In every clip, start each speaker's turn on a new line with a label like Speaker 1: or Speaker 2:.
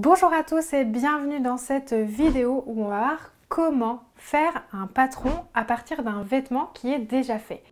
Speaker 1: Bonjour à tous et bienvenue dans cette vidéo où on va voir comment faire un patron à partir d'un vêtement qui est déjà fait.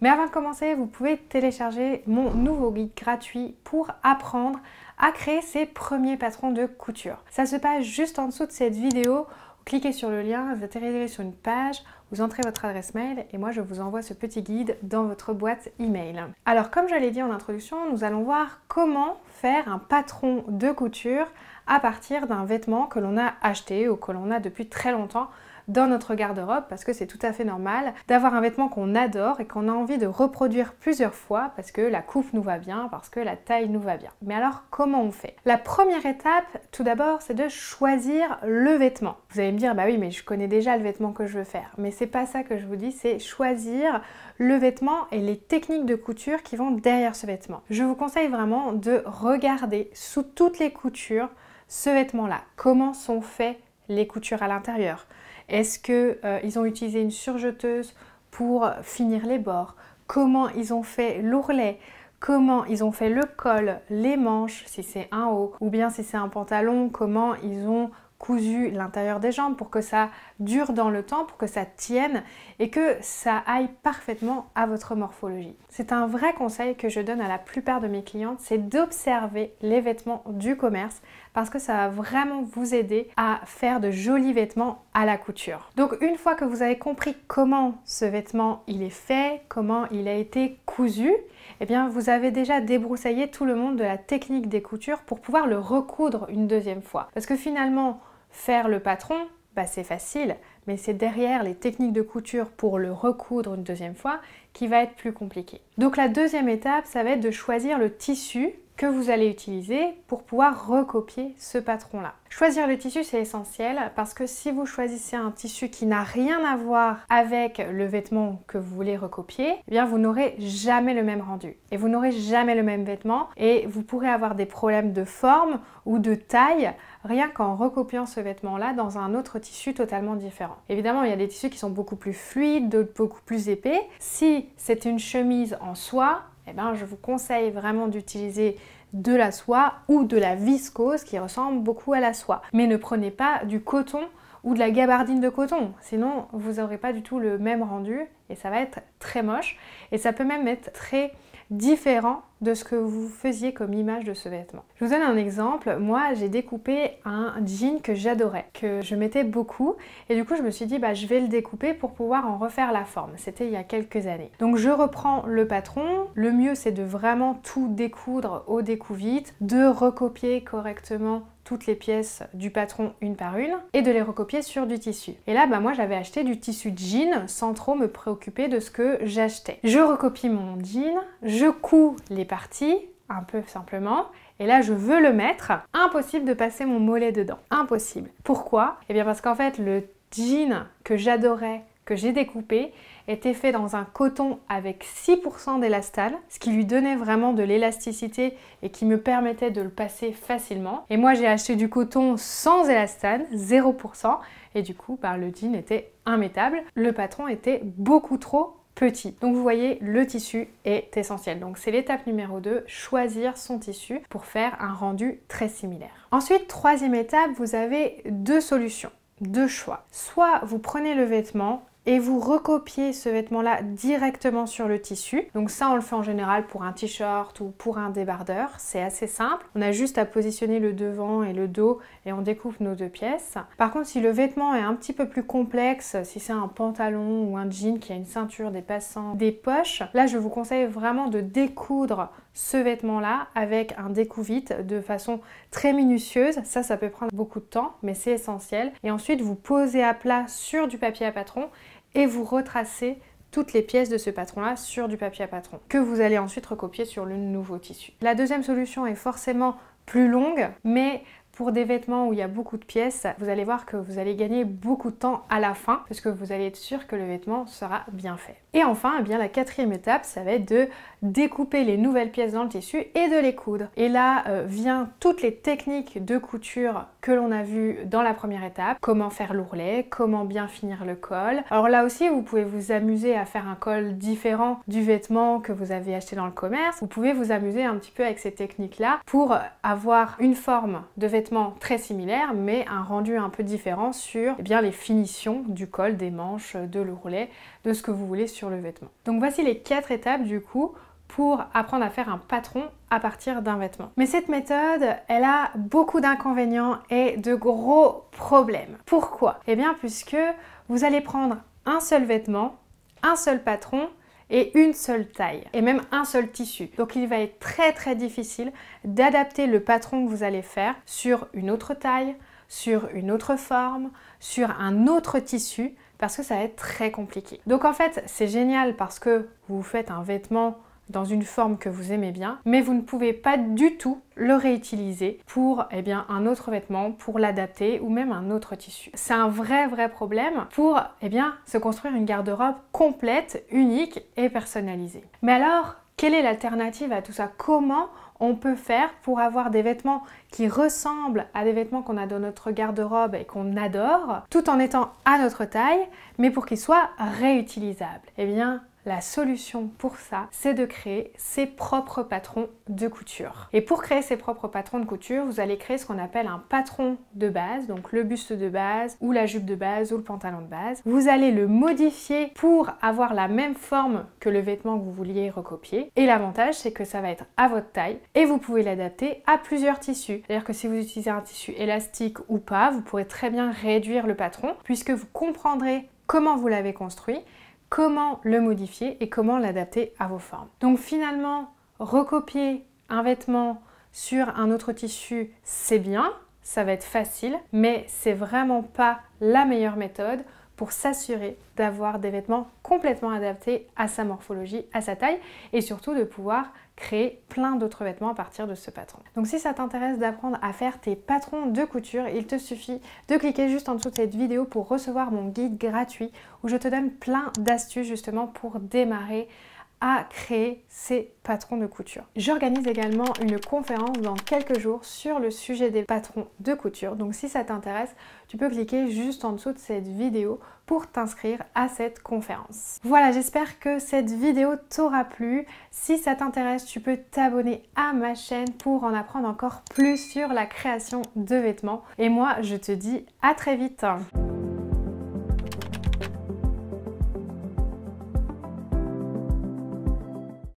Speaker 1: Mais avant de commencer, vous pouvez télécharger mon nouveau guide gratuit pour apprendre à créer ses premiers patrons de couture. Ça se passe juste en dessous de cette vidéo. Cliquez sur le lien, vous atterrirez sur une page vous entrez votre adresse mail et moi je vous envoie ce petit guide dans votre boîte email. Alors comme je l'ai dit en introduction, nous allons voir comment faire un patron de couture à partir d'un vêtement que l'on a acheté ou que l'on a depuis très longtemps dans notre garde-robe parce que c'est tout à fait normal d'avoir un vêtement qu'on adore et qu'on a envie de reproduire plusieurs fois parce que la coupe nous va bien, parce que la taille nous va bien. Mais alors comment on fait La première étape, tout d'abord, c'est de choisir le vêtement. Vous allez me dire, bah oui, mais je connais déjà le vêtement que je veux faire. Mais c'est pas ça que je vous dis, c'est choisir le vêtement et les techniques de couture qui vont derrière ce vêtement. Je vous conseille vraiment de regarder sous toutes les coutures ce vêtement-là, comment sont faites les coutures à l'intérieur, est-ce qu'ils euh, ont utilisé une surjeteuse pour finir les bords Comment ils ont fait l'ourlet Comment ils ont fait le col, les manches, si c'est un haut, ou bien si c'est un pantalon, comment ils ont cousu l'intérieur des jambes pour que ça dure dans le temps, pour que ça tienne et que ça aille parfaitement à votre morphologie. C'est un vrai conseil que je donne à la plupart de mes clientes, c'est d'observer les vêtements du commerce parce que ça va vraiment vous aider à faire de jolis vêtements à la couture. Donc une fois que vous avez compris comment ce vêtement il est fait, comment il a été cousu, eh bien vous avez déjà débroussaillé tout le monde de la technique des coutures pour pouvoir le recoudre une deuxième fois. Parce que finalement, Faire le patron, bah c'est facile, mais c'est derrière les techniques de couture pour le recoudre une deuxième fois qui va être plus compliqué. Donc la deuxième étape, ça va être de choisir le tissu que vous allez utiliser pour pouvoir recopier ce patron-là. Choisir le tissu, c'est essentiel parce que si vous choisissez un tissu qui n'a rien à voir avec le vêtement que vous voulez recopier, eh bien vous n'aurez jamais le même rendu et vous n'aurez jamais le même vêtement et vous pourrez avoir des problèmes de forme ou de taille rien qu'en recopiant ce vêtement-là dans un autre tissu totalement différent. Évidemment, il y a des tissus qui sont beaucoup plus fluides, d'autres beaucoup plus épais. Si c'est une chemise en soie, eh ben, je vous conseille vraiment d'utiliser de la soie ou de la viscose qui ressemble beaucoup à la soie. Mais ne prenez pas du coton ou de la gabardine de coton, sinon vous n'aurez pas du tout le même rendu et ça va être très moche et ça peut même être très différent de ce que vous faisiez comme image de ce vêtement. Je vous donne un exemple. Moi, j'ai découpé un jean que j'adorais, que je mettais beaucoup, et du coup, je me suis dit, bah, je vais le découper pour pouvoir en refaire la forme. C'était il y a quelques années. Donc, je reprends le patron. Le mieux, c'est de vraiment tout découdre au découvite, de recopier correctement toutes les pièces du patron une par une et de les recopier sur du tissu. Et là, bah, moi j'avais acheté du tissu jean sans trop me préoccuper de ce que j'achetais. Je recopie mon jean, je couds les parties, un peu simplement, et là je veux le mettre, impossible de passer mon mollet dedans. Impossible. Pourquoi Eh bien parce qu'en fait le jean que j'adorais, que j'ai découpé, était fait dans un coton avec 6% d'élastane, ce qui lui donnait vraiment de l'élasticité et qui me permettait de le passer facilement. Et moi j'ai acheté du coton sans élastane, 0%, et du coup bah, le jean était immétable. Le patron était beaucoup trop petit. Donc vous voyez, le tissu est essentiel. Donc c'est l'étape numéro 2, choisir son tissu pour faire un rendu très similaire. Ensuite, troisième étape, vous avez deux solutions, deux choix. Soit vous prenez le vêtement et vous recopiez ce vêtement-là directement sur le tissu. Donc ça, on le fait en général pour un t-shirt ou pour un débardeur. C'est assez simple. On a juste à positionner le devant et le dos et on découpe nos deux pièces. Par contre, si le vêtement est un petit peu plus complexe, si c'est un pantalon ou un jean qui a une ceinture, des passants, des poches, là, je vous conseille vraiment de découdre ce vêtement-là avec un découvite de façon très minutieuse. Ça, ça peut prendre beaucoup de temps, mais c'est essentiel. Et ensuite, vous posez à plat sur du papier à patron et vous retracez toutes les pièces de ce patron-là sur du papier à patron, que vous allez ensuite recopier sur le nouveau tissu. La deuxième solution est forcément plus longue, mais pour des vêtements où il y a beaucoup de pièces, vous allez voir que vous allez gagner beaucoup de temps à la fin puisque vous allez être sûr que le vêtement sera bien fait. Et enfin, eh bien la quatrième étape, ça va être de découper les nouvelles pièces dans le tissu et de les coudre. Et là euh, vient toutes les techniques de couture que l'on a vu dans la première étape, comment faire l'ourlet, comment bien finir le col. Alors là aussi, vous pouvez vous amuser à faire un col différent du vêtement que vous avez acheté dans le commerce. Vous pouvez vous amuser un petit peu avec ces techniques-là pour avoir une forme de vêtement très similaire mais un rendu un peu différent sur eh bien, les finitions du col, des manches, de le roulet, de ce que vous voulez sur le vêtement. Donc voici les quatre étapes du coup pour apprendre à faire un patron à partir d'un vêtement. Mais cette méthode, elle a beaucoup d'inconvénients et de gros problèmes. Pourquoi Eh bien puisque vous allez prendre un seul vêtement, un seul patron et une seule taille et même un seul tissu. Donc il va être très très difficile d'adapter le patron que vous allez faire sur une autre taille, sur une autre forme, sur un autre tissu parce que ça va être très compliqué. Donc en fait c'est génial parce que vous faites un vêtement dans une forme que vous aimez bien, mais vous ne pouvez pas du tout le réutiliser pour eh bien, un autre vêtement, pour l'adapter ou même un autre tissu. C'est un vrai vrai problème pour eh bien, se construire une garde-robe complète, unique et personnalisée. Mais alors, quelle est l'alternative à tout ça Comment on peut faire pour avoir des vêtements qui ressemblent à des vêtements qu'on a dans notre garde-robe et qu'on adore, tout en étant à notre taille, mais pour qu'ils soient réutilisables Eh bien, la solution pour ça, c'est de créer ses propres patrons de couture. Et pour créer ses propres patrons de couture, vous allez créer ce qu'on appelle un patron de base, donc le buste de base ou la jupe de base ou le pantalon de base. Vous allez le modifier pour avoir la même forme que le vêtement que vous vouliez recopier. Et l'avantage, c'est que ça va être à votre taille et vous pouvez l'adapter à plusieurs tissus. C'est-à-dire que si vous utilisez un tissu élastique ou pas, vous pourrez très bien réduire le patron puisque vous comprendrez comment vous l'avez construit comment le modifier et comment l'adapter à vos formes. Donc finalement, recopier un vêtement sur un autre tissu, c'est bien, ça va être facile, mais c'est vraiment pas la meilleure méthode pour s'assurer d'avoir des vêtements complètement adaptés à sa morphologie, à sa taille et surtout de pouvoir créer plein d'autres vêtements à partir de ce patron. Donc si ça t'intéresse d'apprendre à faire tes patrons de couture, il te suffit de cliquer juste en dessous de cette vidéo pour recevoir mon guide gratuit où je te donne plein d'astuces justement pour démarrer à créer ses patrons de couture. J'organise également une conférence dans quelques jours sur le sujet des patrons de couture. Donc si ça t'intéresse, tu peux cliquer juste en dessous de cette vidéo pour t'inscrire à cette conférence. Voilà, j'espère que cette vidéo t'aura plu. Si ça t'intéresse, tu peux t'abonner à ma chaîne pour en apprendre encore plus sur la création de vêtements. Et moi, je te dis à très vite.